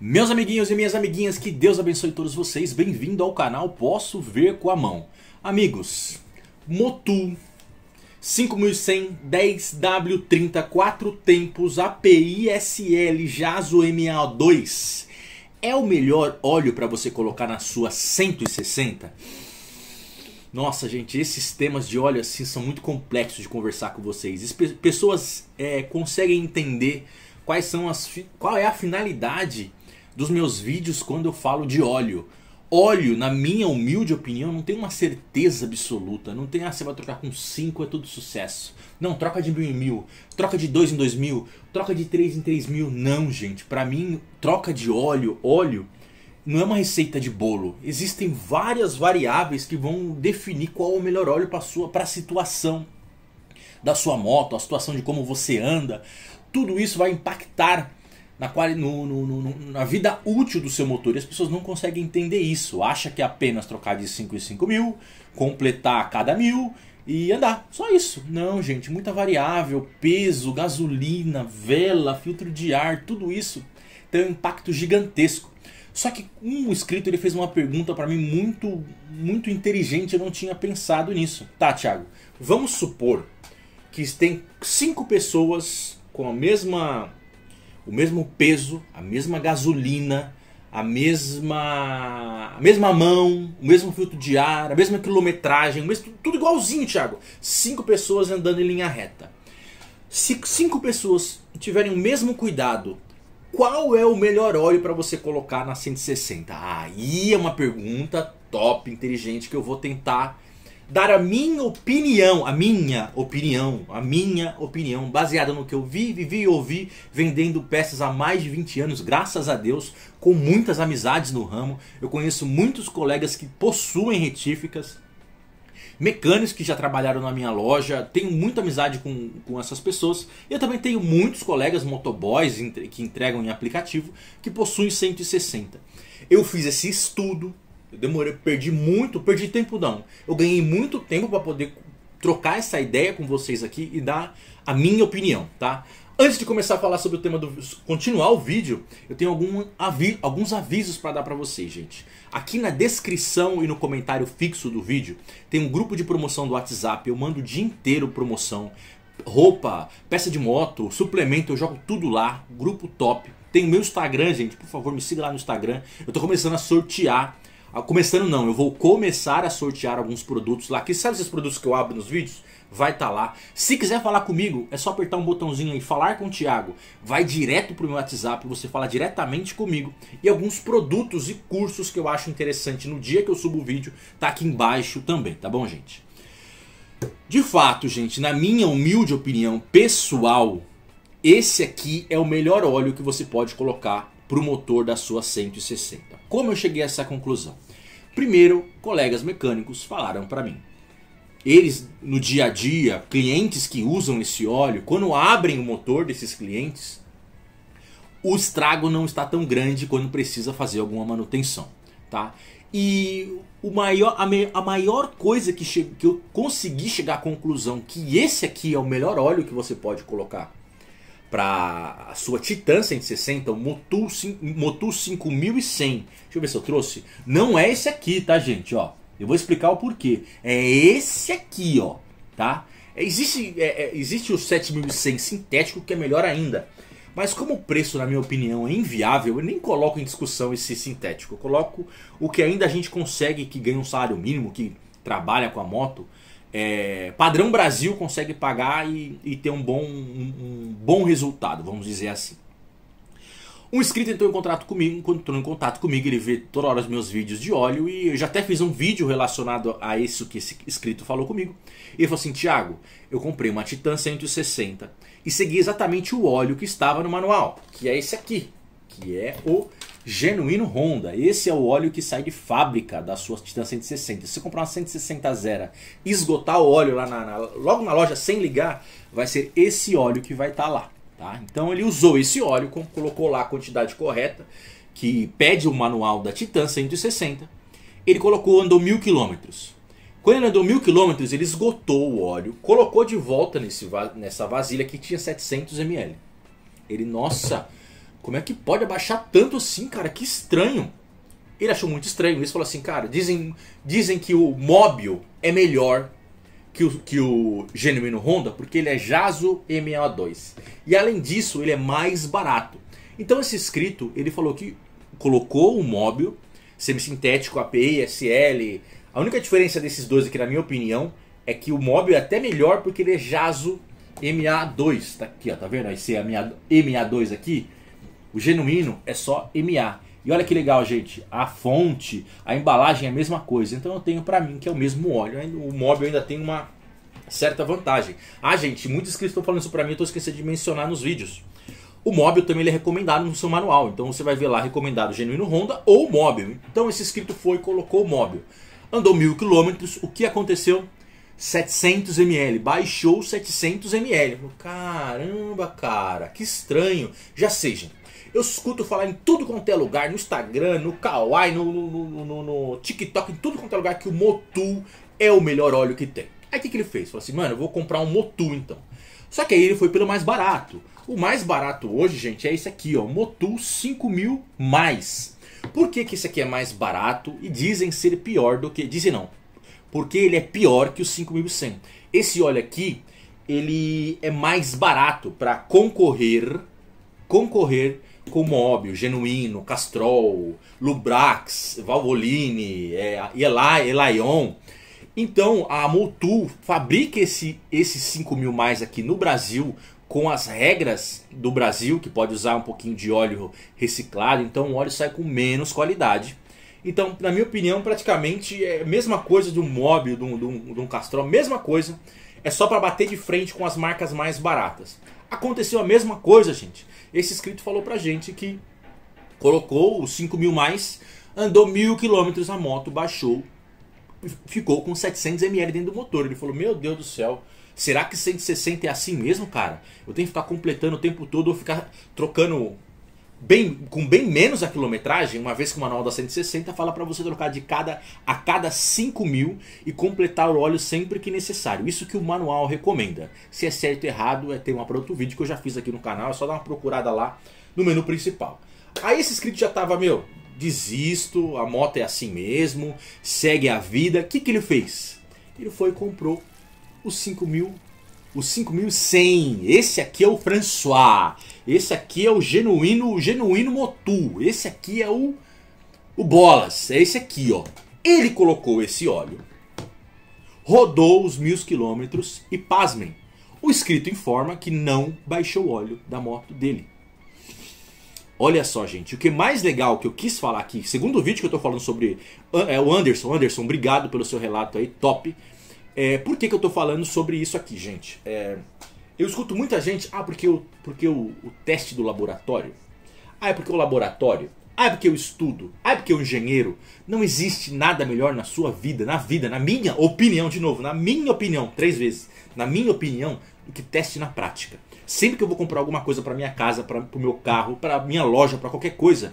Meus amiguinhos e minhas amiguinhas, que Deus abençoe todos vocês. Bem-vindo ao canal Posso Ver com a Mão. Amigos, Motul 5100 10W30 4 tempos API SL Jaso MA2 é o melhor óleo para você colocar na sua 160? Nossa, gente, esses temas de óleo assim são muito complexos de conversar com vocês. Pessoas é, conseguem entender quais são as qual é a finalidade dos meus vídeos quando eu falo de óleo. Óleo, na minha humilde opinião, não tem uma certeza absoluta. Não tem, ah, você vai trocar com 5, é tudo sucesso. Não, troca de mil em mil, troca de dois em dois mil, troca de três em três mil. Não, gente, para mim, troca de óleo, óleo, não é uma receita de bolo. Existem várias variáveis que vão definir qual é o melhor óleo para a situação da sua moto, a situação de como você anda. Tudo isso vai impactar na, qual no, no, no, na vida útil do seu motor. E as pessoas não conseguem entender isso. Acha que é apenas trocar de 5 em 5 mil, completar a cada mil e andar. Só isso. Não, gente, muita variável, peso, gasolina, vela, filtro de ar, tudo isso tem um impacto gigantesco. Só que um inscrito ele fez uma pergunta para mim muito muito inteligente, eu não tinha pensado nisso. Tá, Thiago. Vamos supor que tem cinco pessoas com a mesma o mesmo peso, a mesma gasolina, a mesma a mesma mão, o mesmo filtro de ar, a mesma quilometragem, mesmo, tudo igualzinho, Thiago. Cinco pessoas andando em linha reta. Se cinco pessoas tiverem o mesmo cuidado, qual é o melhor óleo para você colocar na 160? Aí é uma pergunta top, inteligente que eu vou tentar dar a minha opinião, a minha opinião, a minha opinião, baseada no que eu vi, vivi e ouvi, vendendo peças há mais de 20 anos, graças a Deus, com muitas amizades no ramo. Eu conheço muitos colegas que possuem retíficas, mecânicos que já trabalharam na minha loja, tenho muita amizade com, com essas pessoas. Eu também tenho muitos colegas motoboys que entregam em aplicativo que possuem 160. Eu fiz esse estudo, eu demorei, perdi muito, perdi tempo não. Eu ganhei muito tempo para poder trocar essa ideia com vocês aqui e dar a minha opinião, tá? Antes de começar a falar sobre o tema do continuar o vídeo, eu tenho algum avi, alguns avisos para dar para vocês, gente. Aqui na descrição e no comentário fixo do vídeo tem um grupo de promoção do WhatsApp. Eu mando o dia inteiro promoção, roupa, peça de moto, suplemento, eu jogo tudo lá, grupo top. Tem o meu Instagram, gente, por favor, me siga lá no Instagram. Eu tô começando a sortear ah, começando não, eu vou começar a sortear alguns produtos lá. Que sabe esses produtos que eu abro nos vídeos? Vai estar tá lá. Se quiser falar comigo, é só apertar um botãozinho aí, falar com o Thiago. Vai direto pro meu WhatsApp, você fala diretamente comigo. E alguns produtos e cursos que eu acho interessante no dia que eu subo o vídeo, tá aqui embaixo também, tá bom, gente? De fato, gente, na minha humilde opinião pessoal, esse aqui é o melhor óleo que você pode colocar para o motor da sua 160. Como eu cheguei a essa conclusão? Primeiro, colegas mecânicos falaram para mim. Eles, no dia a dia, clientes que usam esse óleo, quando abrem o motor desses clientes, o estrago não está tão grande quando precisa fazer alguma manutenção, tá? E o maior, a, me, a maior coisa que, che, que eu consegui chegar à conclusão que esse aqui é o melhor óleo que você pode colocar para a sua Titan 160, o Motul, Motul 5100. Deixa eu ver se eu trouxe. Não é esse aqui, tá, gente? Ó, eu vou explicar o porquê. É esse aqui, ó, tá? É, existe, é, é, existe o 7100 sintético que é melhor ainda. Mas como o preço, na minha opinião, é inviável, eu nem coloco em discussão esse sintético. Eu coloco o que ainda a gente consegue, que ganha um salário mínimo, que trabalha com a moto, é, padrão Brasil consegue pagar e, e ter um bom, um, um bom resultado, vamos dizer assim. Um inscrito entrou em contato comigo, entrou em contato comigo, ele vê toda hora os meus vídeos de óleo e eu já até fiz um vídeo relacionado a isso que esse inscrito falou comigo. Ele falou assim: Tiago, eu comprei uma Titan 160 e segui exatamente o óleo que estava no manual, que é esse aqui, que é o Genuíno Honda. Esse é o óleo que sai de fábrica da sua Titan 160. Se você comprar uma 160 Zera, esgotar o óleo lá na, na, logo na loja sem ligar, vai ser esse óleo que vai estar tá lá. Tá? Então ele usou esse óleo, colocou lá a quantidade correta, que pede o manual da Titan 160. Ele colocou, andou mil quilômetros. Quando ele andou mil quilômetros, ele esgotou o óleo, colocou de volta nesse, nessa vasilha que tinha 700 ml. Ele, nossa como é que pode abaixar tanto assim, cara? Que estranho. Ele achou muito estranho isso. Falou assim, cara, dizem, dizem que o Mobil é melhor que o, que o Honda porque ele é Jaso MA2. E além disso, ele é mais barato. Então esse escrito, ele falou que colocou o Mobil semissintético, API, SL. A única diferença desses dois aqui, na minha opinião, é que o Mobil é até melhor porque ele é Jaso MA2. Tá aqui, ó, tá vendo? Esse MA2 aqui o genuíno é só MA. E olha que legal, gente. A fonte, a embalagem é a mesma coisa. Então eu tenho para mim que é o mesmo óleo. O móvel ainda tem uma certa vantagem. Ah, gente, muitos inscritos estão falando isso para mim, eu tô esquecendo de mencionar nos vídeos. O móvel também é recomendado no seu manual. Então você vai ver lá recomendado genuíno Honda ou móvel. Então esse inscrito foi e colocou o móvel. Andou mil quilômetros. O que aconteceu? 700 ml, baixou 700 ml. Caramba, cara, que estranho. Já sei, gente. Eu escuto falar em tudo quanto é lugar, no Instagram, no Kawaii, no, no, no, no TikTok, em tudo quanto é lugar que o Motul é o melhor óleo que tem. Aí o que, que ele fez? Falou assim, mano, eu vou comprar um Motul então. Só que aí ele foi pelo mais barato. O mais barato hoje, gente, é esse aqui, ó, Motul 5000 mais. Por que, que esse aqui é mais barato e dizem ser pior do que... Dizem não. Porque ele é pior que o 5100. Esse óleo aqui, ele é mais barato para concorrer, concorrer com Comóbio, Genuíno, Castrol, Lubrax, Valvoline, é, Eli, Elaion. Então a Motul fabrica esse, esses 5 mil mais aqui no Brasil com as regras do Brasil, que pode usar um pouquinho de óleo reciclado, então o óleo sai com menos qualidade. Então, na minha opinião, praticamente é a mesma coisa de um móvel, de um, de um, de um castrol, mesma coisa é só para bater de frente com as marcas mais baratas. Aconteceu a mesma coisa, gente. Esse inscrito falou pra gente que colocou os 5 mil mais, andou mil quilômetros a moto, baixou, ficou com 700 ml dentro do motor. Ele falou, meu Deus do céu, será que 160 é assim mesmo, cara? Eu tenho que ficar completando o tempo todo ou ficar trocando bem, com bem menos a quilometragem, uma vez que o manual da 160 fala para você trocar de cada a cada 5 mil e completar o óleo sempre que necessário. Isso que o manual recomenda. Se é certo ou errado, é tema para outro vídeo que eu já fiz aqui no canal, é só dar uma procurada lá no menu principal. Aí esse script já tava, meu, desisto, a moto é assim mesmo, segue a vida. O que, que ele fez? Ele foi e comprou os 5 mil, os 5.100. Esse aqui é o François. Esse aqui é o genuíno, o genuíno Motu. Esse aqui é o o Bolas, é esse aqui, ó. Ele colocou esse óleo, rodou os mil quilômetros e pasmem. O escrito informa que não baixou o óleo da moto dele. Olha só, gente, o que mais legal que eu quis falar aqui, segundo o vídeo que eu tô falando sobre é o Anderson. Anderson, obrigado pelo seu relato aí, top. É, por que, que eu tô falando sobre isso aqui, gente? É, eu escuto muita gente, ah, porque, eu, porque o teste do laboratório, ah, é porque o laboratório, ah, é porque eu estudo, ah, é porque eu engenheiro. Não existe nada melhor na sua vida, na vida, na minha opinião, de novo, na minha opinião, três vezes, na minha opinião, do que teste na prática. Sempre que eu vou comprar alguma coisa para minha casa, para o meu carro, para minha loja, para qualquer coisa,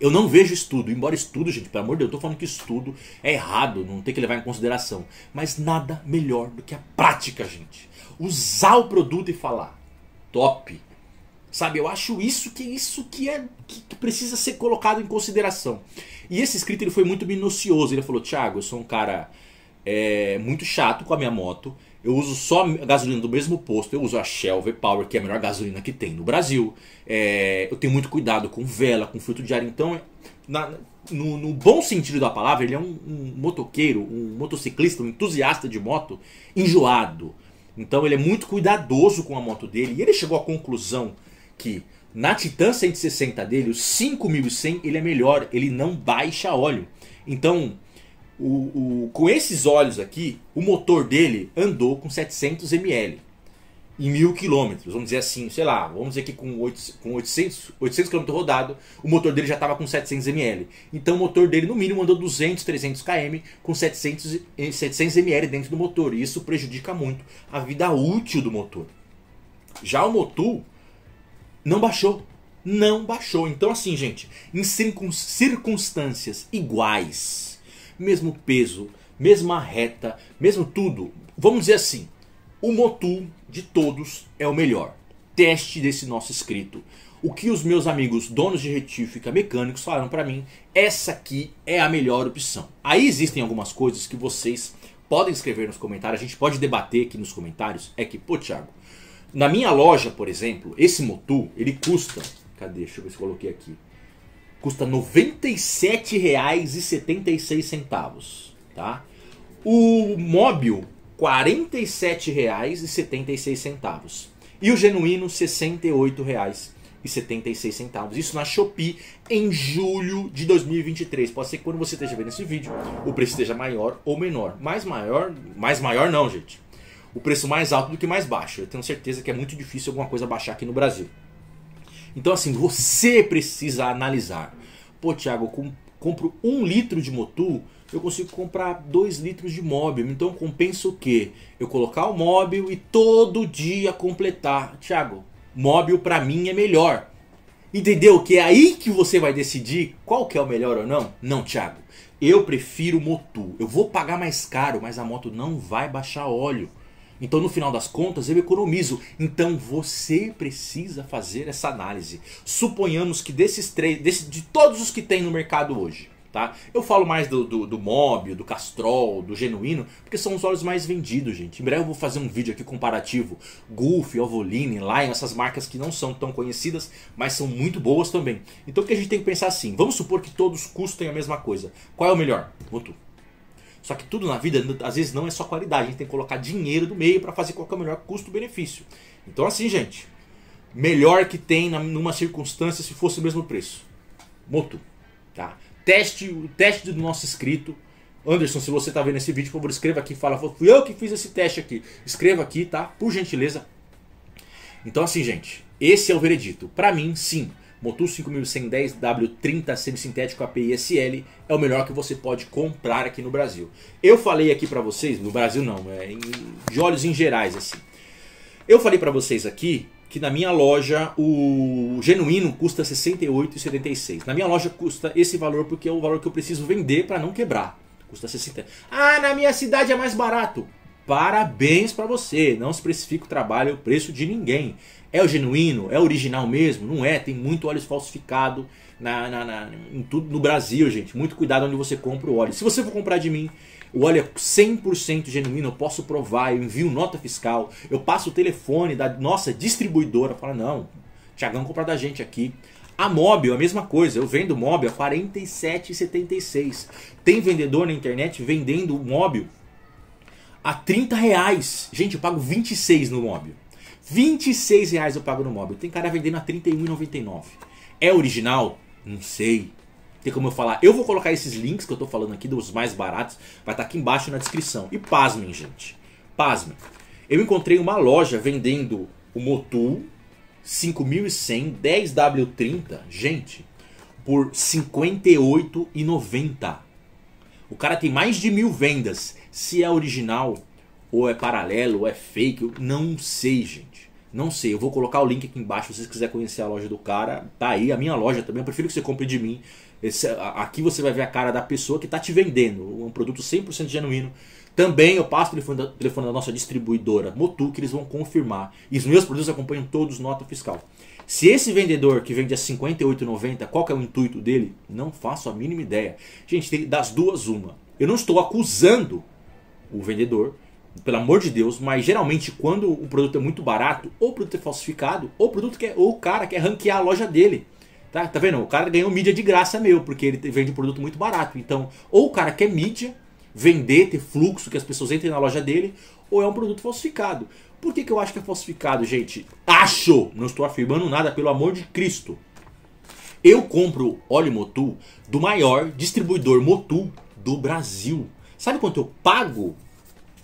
eu não vejo estudo, embora estudo, gente, pelo amor de Deus, eu tô falando que estudo é errado, não tem que levar em consideração. Mas nada melhor do que a prática, gente usar o produto e falar top. Sabe, eu acho isso que isso que é que, que precisa ser colocado em consideração. E esse escrito ele foi muito minucioso. Ele falou: Thiago, eu sou um cara é, muito chato com a minha moto. Eu uso só gasolina do mesmo posto. Eu uso a Shell V-Power, que é a melhor gasolina que tem no Brasil. É, eu tenho muito cuidado com vela, com filtro de ar. Então, na, no, no, bom sentido da palavra, ele é um, um motoqueiro, um motociclista, um entusiasta de moto enjoado. Então ele é muito cuidadoso com a moto dele. E ele chegou à conclusão que na Titan 160 dele, o 5100, ele é melhor, ele não baixa óleo. Então, o, o, com esses olhos aqui, o motor dele andou com 700 ml em mil quilômetros, vamos dizer assim, sei lá, vamos dizer que com, com 800, 800 km rodado, o motor dele já estava com 700 ml. Então o motor dele no mínimo andou 200, 300 km com 700, 700 ml dentro do motor, e isso prejudica muito a vida útil do motor. Já o Motul não baixou, não baixou. Então assim, gente, em circunstâncias iguais, mesmo peso, mesma reta, mesmo tudo, vamos dizer assim, o Motul de todos é o melhor. Teste desse nosso escrito. O que os meus amigos donos de retífica mecânicos falaram para mim, essa aqui é a melhor opção. Aí existem algumas coisas que vocês podem escrever nos comentários, a gente pode debater aqui nos comentários, é que, pô Thiago, na minha loja, por exemplo, esse Motu, ele custa, cadê, deixa eu ver se eu coloquei aqui, custa R$ 97,76, tá? O móvel R$ 47,76. E o genuíno R$ 68,76. Isso na Shopee em julho de 2023. Pode ser que quando você esteja vendo esse vídeo, o preço esteja maior ou menor. Mais maior, mais maior não, gente. O preço mais alto do que mais baixo. Eu tenho certeza que é muito difícil alguma coisa baixar aqui no Brasil. Então, assim, você precisa analisar. Pô, Thiago, eu compro um litro de Motul eu consigo comprar 2 litros de móvel. Então compensa o quê? Eu colocar o móvel e todo dia completar. Tiago, móvel para mim é melhor. Entendeu? Que é aí que você vai decidir qual que é o melhor ou não? Não, Thiago. Eu prefiro motu. Eu vou pagar mais caro, mas a moto não vai baixar óleo. Então, no final das contas, eu economizo. Então, você precisa fazer essa análise. Suponhamos que desses três, desse, de todos os que tem no mercado hoje, Tá? Eu falo mais do, do, do Mob, do Castrol, do Genuíno, porque são os olhos mais vendidos, gente. Em breve eu vou fazer um vídeo aqui comparativo. Gulf, Alvoline, Lion, essas marcas que não são tão conhecidas, mas são muito boas também. Então o que a gente tem que pensar assim, vamos supor que todos custem a mesma coisa. Qual é o melhor? Mutu. Só que tudo na vida, às vezes, não é só qualidade. A gente tem que colocar dinheiro do meio para fazer qual é o melhor custo-benefício. Então assim, gente, melhor que tem numa circunstância se fosse o mesmo preço. Moto, tá? teste o teste do nosso inscrito Anderson, se você está vendo esse vídeo, por favor, escreva aqui, fala, fui eu que fiz esse teste aqui. Escreva aqui, tá? Por gentileza. Então assim, gente, esse é o veredito. Para mim, sim, Motul 5110 W30 semi-sintético é o melhor que você pode comprar aqui no Brasil. Eu falei aqui para vocês, no Brasil não, é em, de olhos em gerais assim. Eu falei para vocês aqui que na minha loja o genuíno custa 68,76. Na minha loja custa esse valor porque é o valor que eu preciso vender para não quebrar. Custa 60. Ah, na minha cidade é mais barato parabéns para você. Não especifica o trabalho, o preço de ninguém. É o genuíno? É original mesmo? Não é, tem muito óleo falsificado na, na, na, em tudo no Brasil, gente. Muito cuidado onde você compra o óleo. Se você for comprar de mim, o óleo é 100% genuíno, eu posso provar, eu envio nota fiscal, eu passo o telefone da nossa distribuidora, fala não, Tiagão compra da gente aqui. A móvel, a mesma coisa, eu vendo móvel a 47,76. Tem vendedor na internet vendendo móvel a 30 reais. Gente, eu pago 26 no móvel. 26 reais eu pago no móvel. Tem cara vendendo a 31,99. É original? Não sei. Tem como eu falar? Eu vou colocar esses links que eu tô falando aqui, dos mais baratos, vai estar tá aqui embaixo na descrição. E pasmem, gente. Pasmem. Eu encontrei uma loja vendendo o Motul 5100 10W30, gente, por R$ 58,90. O cara tem mais de mil vendas se é original, ou é paralelo, ou é fake, não sei, gente. Não sei, eu vou colocar o link aqui embaixo se você quiser conhecer a loja do cara. Tá aí, a minha loja também. Eu prefiro que você compre de mim. Esse, aqui você vai ver a cara da pessoa que está te vendendo. Um produto 100% genuíno. Também eu passo o telefone da, telefone da nossa distribuidora Motu, que eles vão confirmar. E os meus produtos acompanham todos nota fiscal. Se esse vendedor que vende a 58,90, qual que é o intuito dele? Não faço a mínima ideia. Gente, tem das duas uma. Eu não estou acusando o vendedor, pelo amor de Deus, mas geralmente quando o produto é muito barato, ou o produto é falsificado, ou o produto quer, é, ou o cara quer ranquear a loja dele. Tá, tá vendo? O cara ganhou mídia de graça meu, porque ele vende um produto muito barato. Então, ou o cara quer mídia, vender, ter fluxo, que as pessoas entrem na loja dele, ou é um produto falsificado. Por que, que eu acho que é falsificado, gente? Acho! Não estou afirmando nada, pelo amor de Cristo. Eu compro óleo Motul do maior distribuidor Motul do Brasil. Sabe quanto eu pago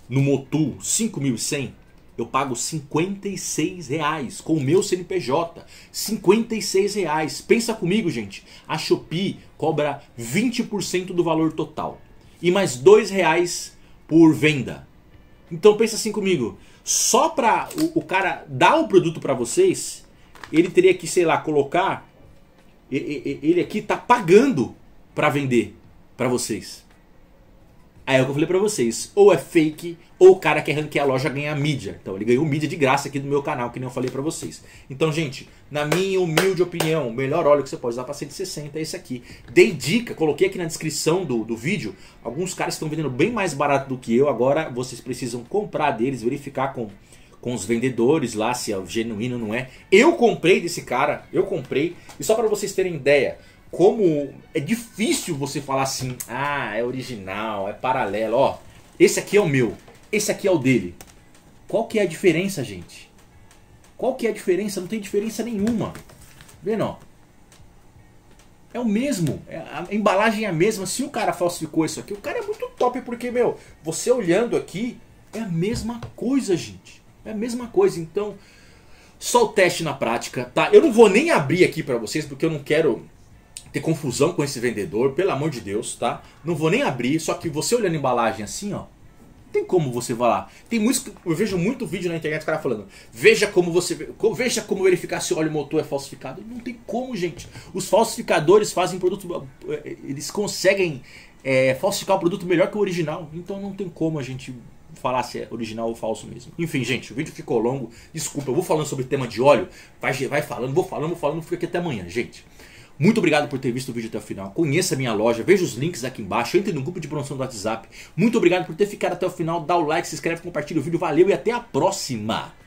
no Motul 5.100? Eu pago 56 reais com o meu CNPJ. 56 reais. Pensa comigo, gente. A Shopee cobra 20% do valor total. E mais 2 reais por venda. Então pensa assim comigo. Só para o, o cara dar o produto para vocês, ele teria que, sei lá, colocar... Ele aqui tá pagando para vender para vocês. Aí é o que eu falei pra vocês, ou é fake, ou o cara quer é ranquear a loja a mídia. Então ele ganhou mídia de graça aqui do meu canal, que nem eu falei pra vocês. Então, gente, na minha humilde opinião, o melhor óleo que você pode usar pra 160 é esse aqui. Dei dica, coloquei aqui na descrição do, do vídeo, alguns caras estão vendendo bem mais barato do que eu, agora vocês precisam comprar deles, verificar com com os vendedores lá se é genuíno ou não é. Eu comprei desse cara, eu comprei. E só para vocês terem ideia, como é difícil você falar assim, ah, é original, é paralelo, ó, esse aqui é o meu, esse aqui é o dele. Qual que é a diferença, gente? Qual que é a diferença? Não tem diferença nenhuma. Vendo, ó. É o mesmo, é, a embalagem é a mesma. Se o cara falsificou isso aqui, o cara é muito top, porque, meu, você olhando aqui, é a mesma coisa, gente. É a mesma coisa, então, só o teste na prática, tá? Eu não vou nem abrir aqui para vocês, porque eu não quero ter confusão com esse vendedor, pelo amor de Deus, tá? Não vou nem abrir, só que você olhando a embalagem assim, ó, tem como você vai lá. Tem muito, eu vejo muito vídeo na internet cara falando: "Veja como você, veja como verificar se o óleo motor é falsificado". Não tem como, gente. Os falsificadores fazem produto eh, eh, eles conseguem é, falsificar o produto melhor que o original, então não tem como a gente falar se é original ou falso mesmo. Enfim, gente, o vídeo ficou longo. Desculpa, eu vou falando sobre tema de óleo, vai vai falando, vou falando, vou falando, fica aqui até amanhã, gente. Muito obrigado por ter visto o vídeo até o final. Conheça a minha loja, veja os links aqui embaixo, entre no grupo de promoção do WhatsApp. Muito obrigado por ter ficado até o final. Dá o like, se inscreve, compartilha o vídeo. Valeu e até a próxima!